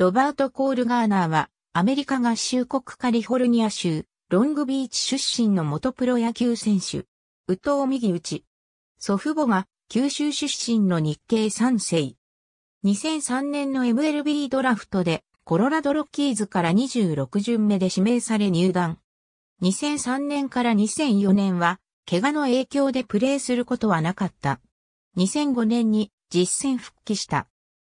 ロバート・コールガーナーは、アメリカ合衆国カリフォルニア州、ロングビーチ出身の元プロ野球選手。宇藤右ち。祖父母が、九州出身の日系3世。2003年の MLB ドラフトで、コロラドロッキーズから26巡目で指名され入団。2003年から2004年は、怪我の影響でプレーすることはなかった。2005年に実戦復帰した。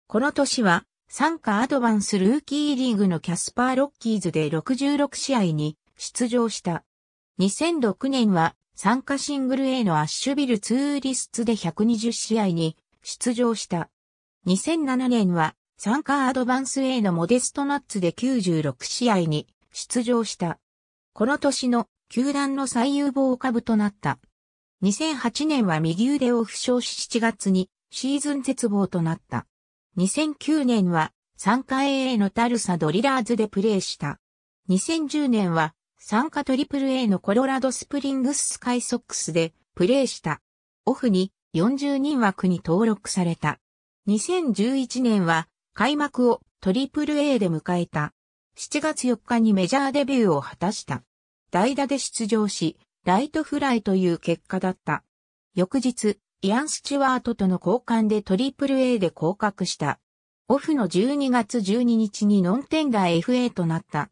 この年は参加アドバンスルーキーリーグのキャスパーロッキーズで66試合に出場した。2006年は参加シングル A のアッシュビルツーリスツで120試合に出場した。2007年は参加アドバンス A のモデストナッツで96試合に出場した。この年の球団の最有望株となった。2008年は右腕を負傷し7月にシーズン絶望となった。2009年は参加 AA のタルサドリラーズでプレーした。2010年は参加 AAA のコロラドスプリングススカイソックスでプレーした。オフに40人枠に登録された。2011年は開幕を AAA で迎えた。7月4日にメジャーデビューを果たした。代打で出場し、ライトフライという結果だった。翌日、イアン・スチュワートとの交換で AAA で降格した。オフの12月12日にノンテンダー FA となった。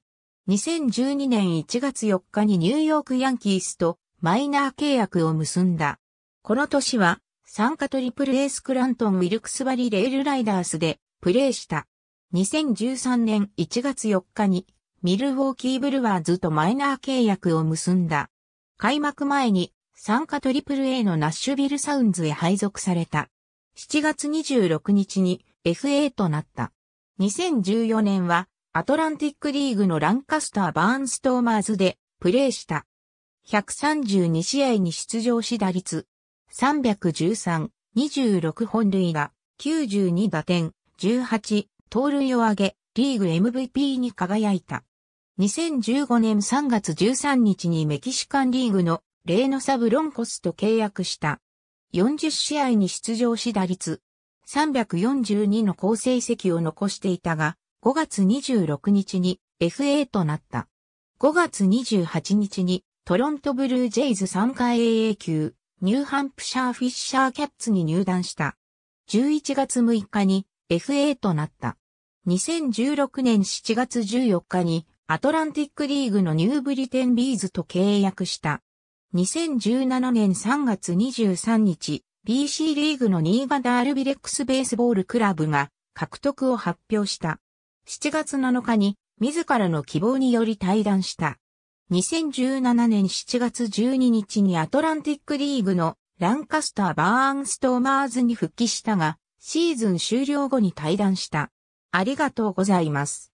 2012年1月4日にニューヨークヤンキースとマイナー契約を結んだ。この年は、参加トリプル A スクラントン・ウィルクスバリ・レールライダースでプレーした。2013年1月4日にミルウォーキー・ブルワーズとマイナー契約を結んだ。開幕前に参加 AAA のナッシュビルサウンズへ配属された。7月26日に FA となった。2014年はアトランティックリーグのランカスター・バーンストーマーズでプレーした。132試合に出場し打率313、26本塁打、92打点、18、盗塁を挙げ、リーグ MVP に輝いた。2015年3月13日にメキシカンリーグのレーノサ・ブロンコスと契約した。40試合に出場し打率342の好成績を残していたが、5月26日に FA となった。5月28日にトロントブルージェイズ3回 AA 級ニューハンプシャーフィッシャーキャッツに入団した。11月6日に FA となった。2016年7月14日にアトランティックリーグのニューブリテンビーズと契約した。2017年3月23日、BC リーグの新潟アルビレックスベースボールクラブが獲得を発表した。7月7日に自らの希望により退団した。2017年7月12日にアトランティックリーグのランカスター・バーンストーマーズに復帰したが、シーズン終了後に退団した。ありがとうございます。